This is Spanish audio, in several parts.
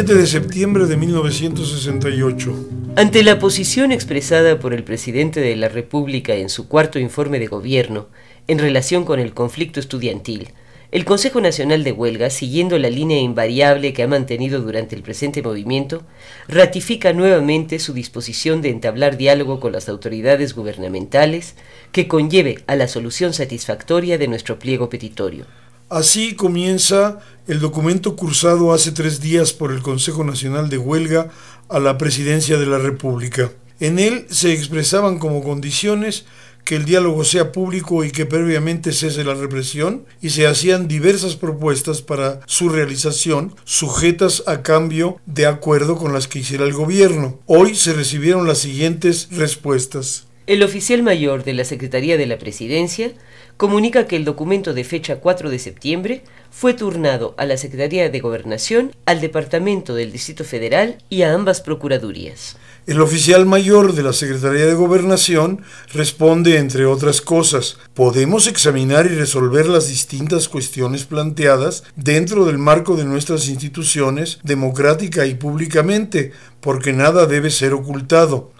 7 de septiembre de 1968. Ante la posición expresada por el presidente de la República en su cuarto informe de gobierno en relación con el conflicto estudiantil, el Consejo Nacional de Huelga, siguiendo la línea invariable que ha mantenido durante el presente movimiento, ratifica nuevamente su disposición de entablar diálogo con las autoridades gubernamentales que conlleve a la solución satisfactoria de nuestro pliego petitorio. Así comienza el documento cursado hace tres días por el Consejo Nacional de Huelga a la Presidencia de la República. En él se expresaban como condiciones que el diálogo sea público y que previamente cese la represión, y se hacían diversas propuestas para su realización, sujetas a cambio de acuerdo con las que hiciera el gobierno. Hoy se recibieron las siguientes respuestas. El oficial mayor de la Secretaría de la Presidencia comunica que el documento de fecha 4 de septiembre fue turnado a la Secretaría de Gobernación, al Departamento del Distrito Federal y a ambas procuradurías. El oficial mayor de la Secretaría de Gobernación responde, entre otras cosas, podemos examinar y resolver las distintas cuestiones planteadas dentro del marco de nuestras instituciones democrática y públicamente, porque nada debe ser ocultado.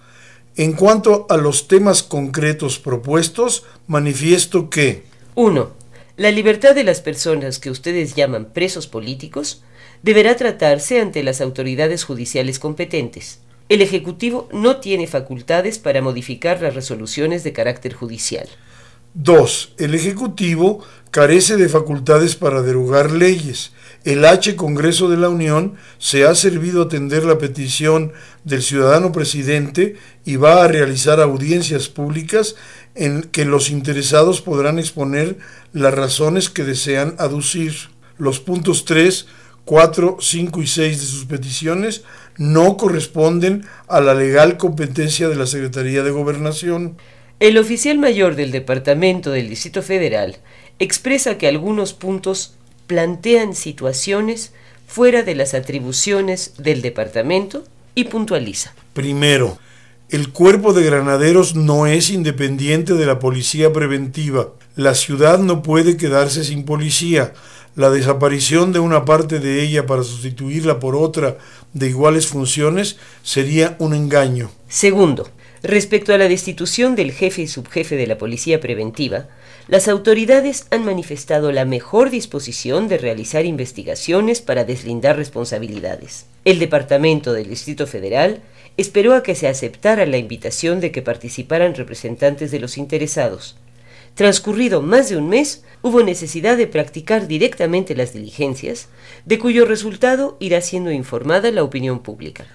En cuanto a los temas concretos propuestos, manifiesto que 1. La libertad de las personas que ustedes llaman presos políticos deberá tratarse ante las autoridades judiciales competentes. El Ejecutivo no tiene facultades para modificar las resoluciones de carácter judicial. 2. El Ejecutivo carece de facultades para derogar leyes el H Congreso de la Unión se ha servido a atender la petición del ciudadano presidente y va a realizar audiencias públicas en que los interesados podrán exponer las razones que desean aducir. Los puntos 3, 4, 5 y 6 de sus peticiones no corresponden a la legal competencia de la Secretaría de Gobernación. El oficial mayor del Departamento del Distrito Federal expresa que algunos puntos plantean situaciones fuera de las atribuciones del departamento y puntualiza. Primero, el cuerpo de granaderos no es independiente de la policía preventiva. La ciudad no puede quedarse sin policía. La desaparición de una parte de ella para sustituirla por otra de iguales funciones sería un engaño. Segundo, respecto a la destitución del jefe y subjefe de la policía preventiva, las autoridades han manifestado la mejor disposición de realizar investigaciones para deslindar responsabilidades. El Departamento del Distrito Federal esperó a que se aceptara la invitación de que participaran representantes de los interesados. Transcurrido más de un mes, hubo necesidad de practicar directamente las diligencias, de cuyo resultado irá siendo informada la opinión pública.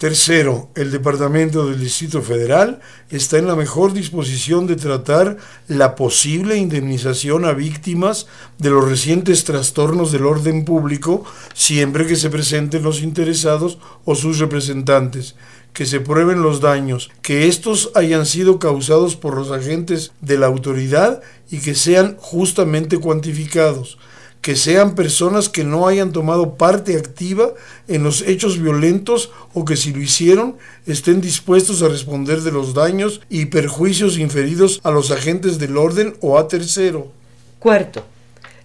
Tercero, el Departamento del Distrito Federal está en la mejor disposición de tratar la posible indemnización a víctimas de los recientes trastornos del orden público siempre que se presenten los interesados o sus representantes, que se prueben los daños, que estos hayan sido causados por los agentes de la autoridad y que sean justamente cuantificados que sean personas que no hayan tomado parte activa en los hechos violentos o que si lo hicieron estén dispuestos a responder de los daños y perjuicios inferidos a los agentes del orden o a tercero. Cuarto,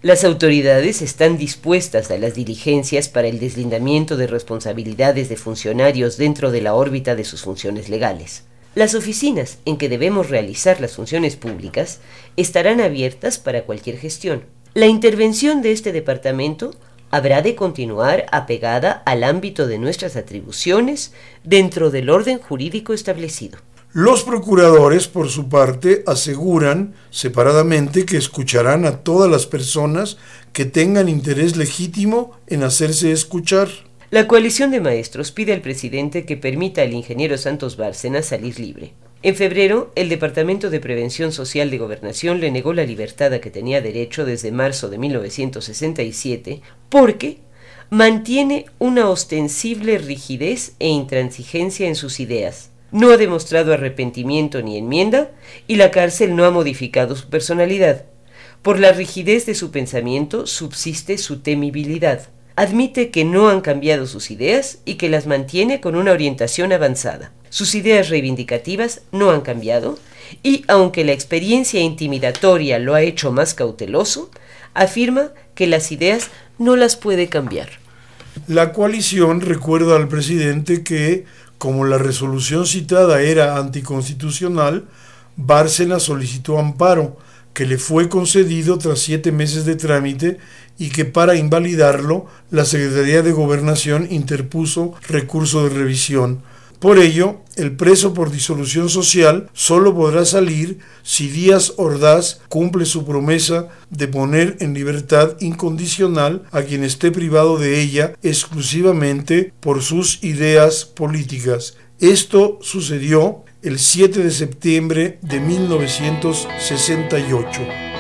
las autoridades están dispuestas a las diligencias para el deslindamiento de responsabilidades de funcionarios dentro de la órbita de sus funciones legales. Las oficinas en que debemos realizar las funciones públicas estarán abiertas para cualquier gestión, la intervención de este departamento habrá de continuar apegada al ámbito de nuestras atribuciones dentro del orden jurídico establecido. Los procuradores, por su parte, aseguran separadamente que escucharán a todas las personas que tengan interés legítimo en hacerse escuchar. La coalición de maestros pide al presidente que permita al ingeniero Santos Bárcena salir libre. En febrero, el Departamento de Prevención Social de Gobernación le negó la libertad a que tenía derecho desde marzo de 1967 porque mantiene una ostensible rigidez e intransigencia en sus ideas. No ha demostrado arrepentimiento ni enmienda y la cárcel no ha modificado su personalidad. Por la rigidez de su pensamiento subsiste su temibilidad admite que no han cambiado sus ideas y que las mantiene con una orientación avanzada. Sus ideas reivindicativas no han cambiado y, aunque la experiencia intimidatoria lo ha hecho más cauteloso, afirma que las ideas no las puede cambiar. La coalición recuerda al presidente que, como la resolución citada era anticonstitucional, Bárcena solicitó amparo que le fue concedido tras siete meses de trámite y que para invalidarlo la Secretaría de Gobernación interpuso recurso de revisión. Por ello, el preso por disolución social solo podrá salir si Díaz Ordaz cumple su promesa de poner en libertad incondicional a quien esté privado de ella exclusivamente por sus ideas políticas. Esto sucedió el 7 de septiembre de 1968.